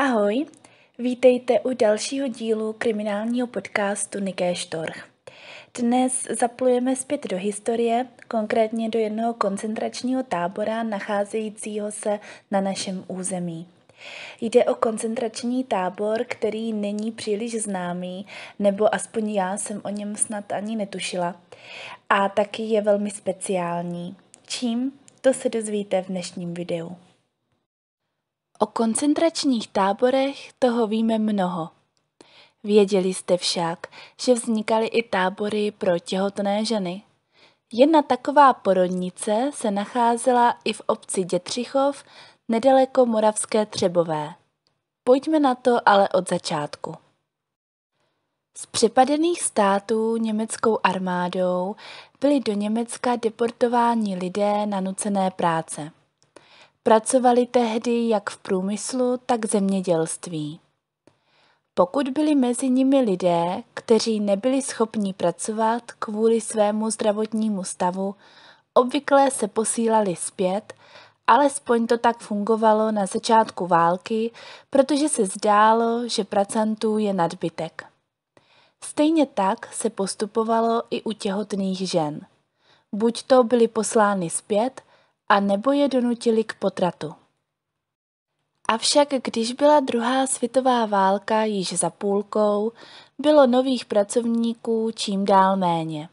Ahoj, vítejte u dalšího dílu kriminálního podcastu Niké Štorch. Dnes zaplujeme zpět do historie, konkrétně do jednoho koncentračního tábora nacházejícího se na našem území. Jde o koncentrační tábor, který není příliš známý, nebo aspoň já jsem o něm snad ani netušila. A taky je velmi speciální. Čím? To se dozvíte v dnešním videu. O koncentračních táborech toho víme mnoho. Věděli jste však, že vznikaly i tábory pro těhotné ženy. Jedna taková porodnice se nacházela i v obci Dětřichov, nedaleko Moravské Třebové. Pojďme na to ale od začátku. Z přepadených států německou armádou byli do Německa deportováni lidé na nucené práce. Pracovali tehdy jak v průmyslu, tak zemědělství. Pokud byli mezi nimi lidé, kteří nebyli schopni pracovat kvůli svému zdravotnímu stavu, obvykle se posílali zpět, alespoň to tak fungovalo na začátku války, protože se zdálo, že pracantů je nadbytek. Stejně tak se postupovalo i u těhotných žen. Buď to byly poslány zpět, a nebo je donutili k potratu. Avšak když byla druhá světová válka již za půlkou, bylo nových pracovníků čím dál méně.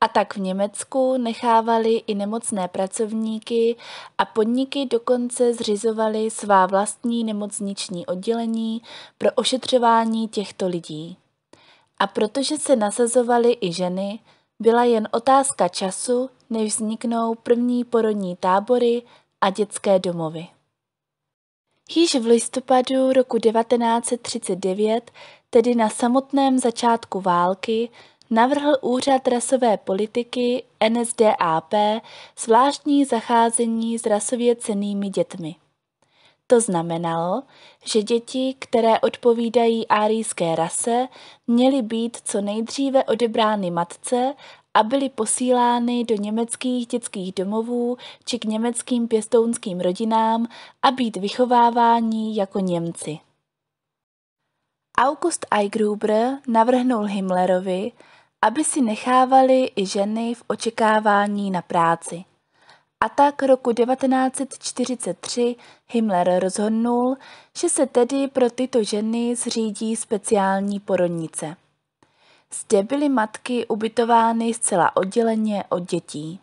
A tak v Německu nechávali i nemocné pracovníky a podniky dokonce zřizovali svá vlastní nemocniční oddělení pro ošetřování těchto lidí. A protože se nasazovaly i ženy, byla jen otázka času, než vzniknou první porodní tábory a dětské domovy. Již v listopadu roku 1939, tedy na samotném začátku války, navrhl Úřad rasové politiky NSDAP zvláštní zacházení s rasově cenými dětmi. To znamenalo, že děti, které odpovídají árijské rase, měly být co nejdříve odebrány matce a byly posílány do německých dětských domovů či k německým pěstounským rodinám a být vychováváni jako Němci. August Eigruber navrhnul Himmlerovi, aby si nechávali i ženy v očekávání na práci – a tak roku 1943 Himmler rozhodnul, že se tedy pro tyto ženy zřídí speciální porodnice. Zde byly matky ubytovány zcela odděleně od dětí.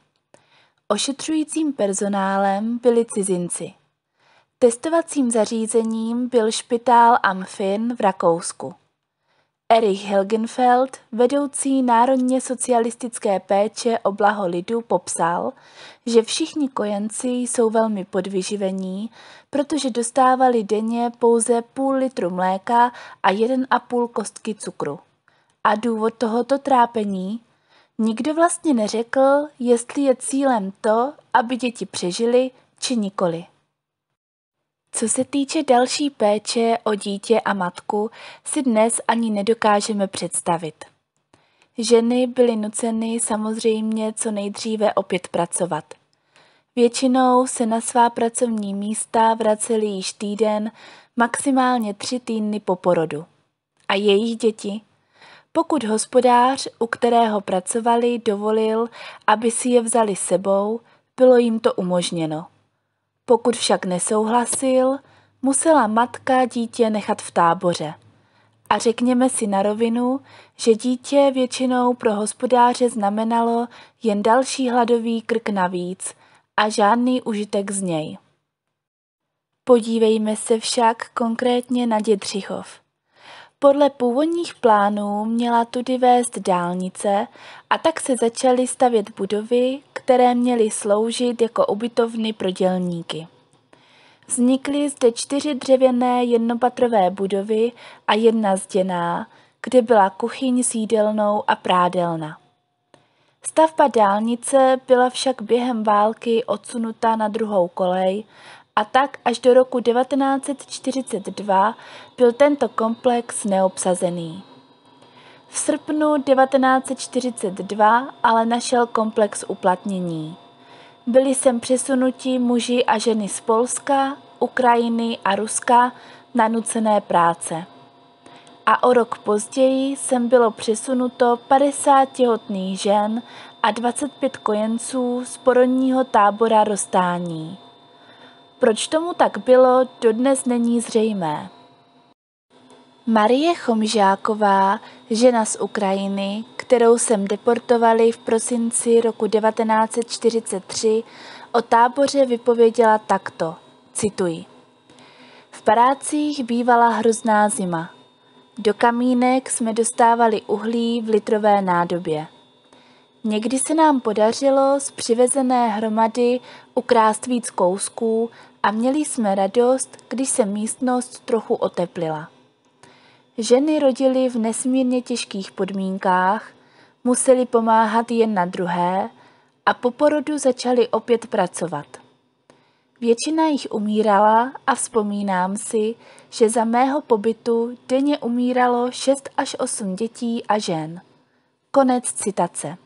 Ošetřujícím personálem byli cizinci. Testovacím zařízením byl špitál Amfin v Rakousku. Erich Hilgenfeld, vedoucí národně socialistické péče o blaho lidu, popsal, že všichni kojenci jsou velmi podvyživení, protože dostávali denně pouze půl litru mléka a 1,5 kostky cukru. A důvod tohoto trápení? Nikdo vlastně neřekl, jestli je cílem to, aby děti přežili, či nikoli. Co se týče další péče o dítě a matku, si dnes ani nedokážeme představit. Ženy byly nuceny samozřejmě co nejdříve opět pracovat. Většinou se na svá pracovní místa vraceli již týden, maximálně tři týdny po porodu. A jejich děti? Pokud hospodář, u kterého pracovali, dovolil, aby si je vzali sebou, bylo jim to umožněno. Pokud však nesouhlasil, musela matka dítě nechat v táboře. A řekněme si na rovinu, že dítě většinou pro hospodáře znamenalo jen další hladový krk navíc a žádný užitek z něj. Podívejme se však konkrétně na Dědřichov. Podle původních plánů měla tudy vést dálnice a tak se začaly stavět budovy, které měly sloužit jako ubytovny pro dělníky. Vznikly zde čtyři dřevěné jednopatrové budovy a jedna zděná, kde byla kuchyň s jídelnou a prádelna. Stavba dálnice byla však během války odsunuta na druhou kolej a tak až do roku 1942 byl tento komplex neobsazený. V srpnu 1942 ale našel komplex uplatnění. Byli sem přesunutí muži a ženy z Polska, Ukrajiny a Ruska na nucené práce. A o rok později sem bylo přesunuto 50 těhotných žen a 25 kojenců z porodního tábora Rostání. Proč tomu tak bylo, dodnes není zřejmé. Marie Chomžáková, žena z Ukrajiny, kterou sem deportovali v prosinci roku 1943, o táboře vypověděla takto, cituji. V parácích bývala hrozná zima. Do kamínek jsme dostávali uhlí v litrové nádobě. Někdy se nám podařilo z přivezené hromady ukrást víc kousků a měli jsme radost, když se místnost trochu oteplila. Ženy rodily v nesmírně těžkých podmínkách, museli pomáhat jen na druhé a po porodu začaly opět pracovat. Většina jich umírala a vzpomínám si, že za mého pobytu denně umíralo 6 až 8 dětí a žen. Konec citace.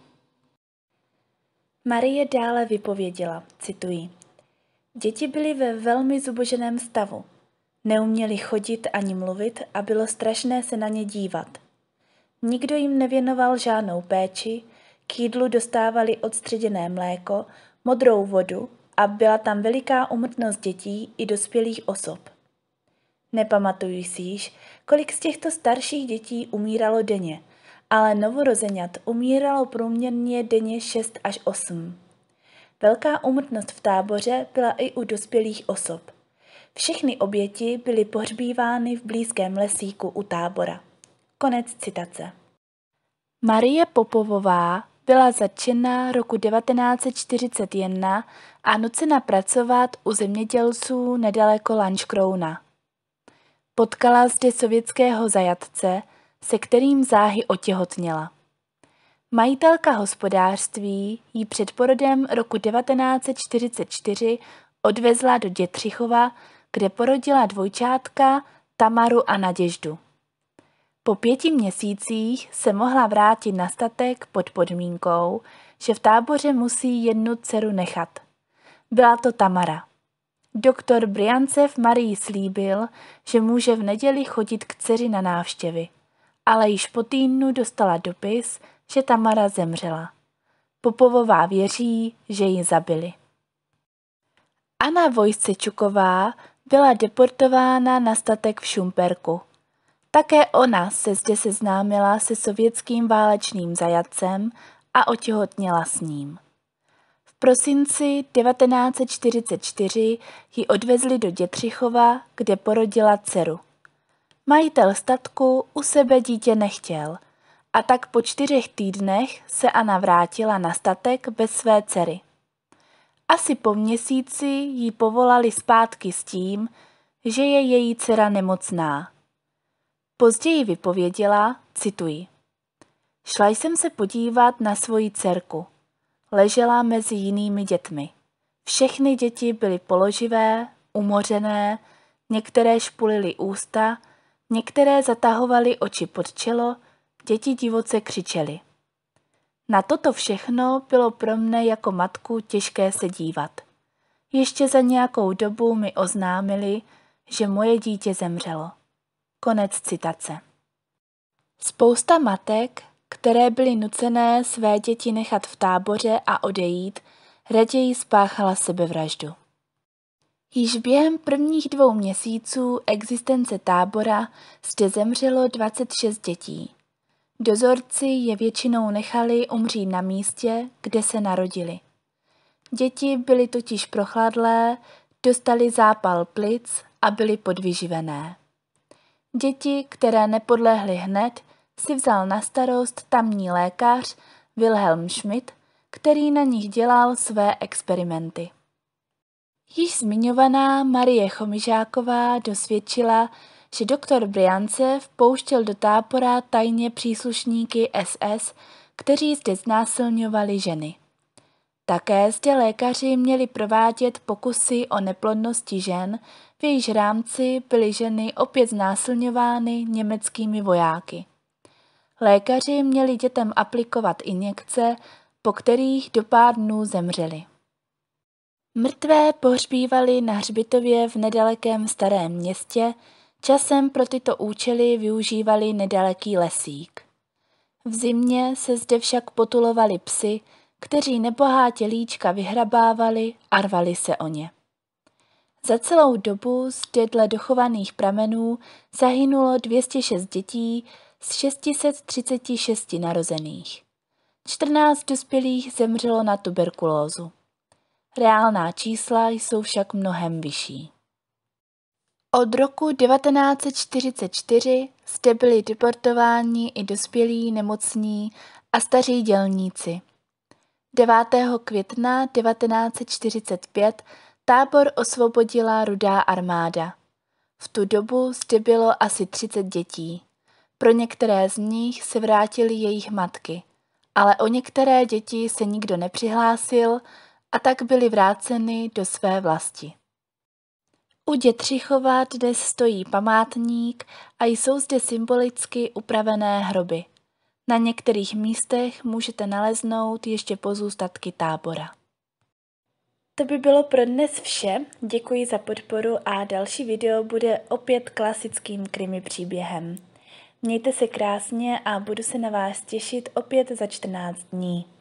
Marie dále vypověděla, cituji. Děti byly ve velmi zuboženém stavu. Neuměli chodit ani mluvit a bylo strašné se na ně dívat. Nikdo jim nevěnoval žádnou péči, k jídlu dostávali odstředěné mléko, modrou vodu a byla tam veliká umrtnost dětí i dospělých osob. Nepamatuji si již, kolik z těchto starších dětí umíralo denně, ale novorozeňat umíralo průměrně denně 6 až 8. Velká umrtnost v táboře byla i u dospělých osob. Všechny oběti byly pohřbívány v blízkém lesíku u tábora. Konec citace. Marie Popovová byla začena roku 1941 a nucena pracovat u zemědělců nedaleko Lanškrouna. Potkala zde sovětského zajatce, se kterým záhy otěhotněla. Majitelka hospodářství ji před porodem roku 1944 odvezla do Dětřichova, kde porodila dvojčátka Tamaru a Naděždu. Po pěti měsících se mohla vrátit na statek pod podmínkou, že v táboře musí jednu dceru nechat. Byla to Tamara. Doktor Briancev Marii slíbil, že může v neděli chodit k dceři na návštěvy, ale již po týdnu dostala dopis, že Tamara zemřela. Popovová věří, že ji zabili. Anna Vojsečuková byla deportována na statek v Šumperku. Také ona se zde seznámila se sovětským válečným zajatcem a otěhotněla s ním. V prosinci 1944 ji odvezli do Dětřichova, kde porodila dceru. Majitel statku u sebe dítě nechtěl a tak po čtyřech týdnech se Anna vrátila na statek bez své dcery. Asi po měsíci ji povolali zpátky s tím, že je její dcera nemocná. Později vypověděla, cituji, Šla jsem se podívat na svoji dcerku. Ležela mezi jinými dětmi. Všechny děti byly položivé, umořené, některé špulily ústa, některé zatahovaly oči pod čelo, děti divoce křičely. Na toto všechno bylo pro mne jako matku těžké se dívat. Ještě za nějakou dobu mi oznámili, že moje dítě zemřelo. Konec citace. Spousta matek, které byly nucené své děti nechat v táboře a odejít, raději spáchala sebevraždu. Již během prvních dvou měsíců existence tábora zde zemřelo 26 dětí. Dozorci je většinou nechali umřít na místě, kde se narodili. Děti byly totiž prochladlé, dostali zápal plic a byly podvyživené. Děti, které nepodlehly hned, si vzal na starost tamní lékař Wilhelm Schmidt, který na nich dělal své experimenty. Již zmiňovaná Marie Chomižáková dosvědčila, že doktor Briancev vpouštěl do tápora tajně příslušníky SS, kteří zde znásilňovali ženy. Také zde lékaři měli provádět pokusy o neplodnosti žen, v jejich rámci byly ženy opět znásilňovány německými vojáky. Lékaři měli dětem aplikovat injekce, po kterých do pár dnů zemřeli. Mrtvé pohřbívali na hřbitově v nedalekém starém městě, Časem pro tyto účely využívali nedaleký lesík. V zimě se zde však potulovali psy, kteří nebohá tělíčka vyhrabávali a rvali se o ně. Za celou dobu z dědle dochovaných pramenů zahynulo 206 dětí z 636 narozených. 14 dospělých zemřelo na tuberkulózu. Reálná čísla jsou však mnohem vyšší. Od roku 1944 zde byli deportováni i dospělí, nemocní a staří dělníci. 9. května 1945 tábor osvobodila Rudá armáda. V tu dobu zde bylo asi 30 dětí. Pro některé z nich se vrátili jejich matky, ale o některé děti se nikdo nepřihlásil a tak byly vráceny do své vlasti. U Dětřichova dnes stojí památník a jsou zde symbolicky upravené hroby. Na některých místech můžete naleznout ještě pozůstatky tábora. To by bylo pro dnes vše. Děkuji za podporu a další video bude opět klasickým krimi příběhem. Mějte se krásně a budu se na vás těšit opět za 14 dní.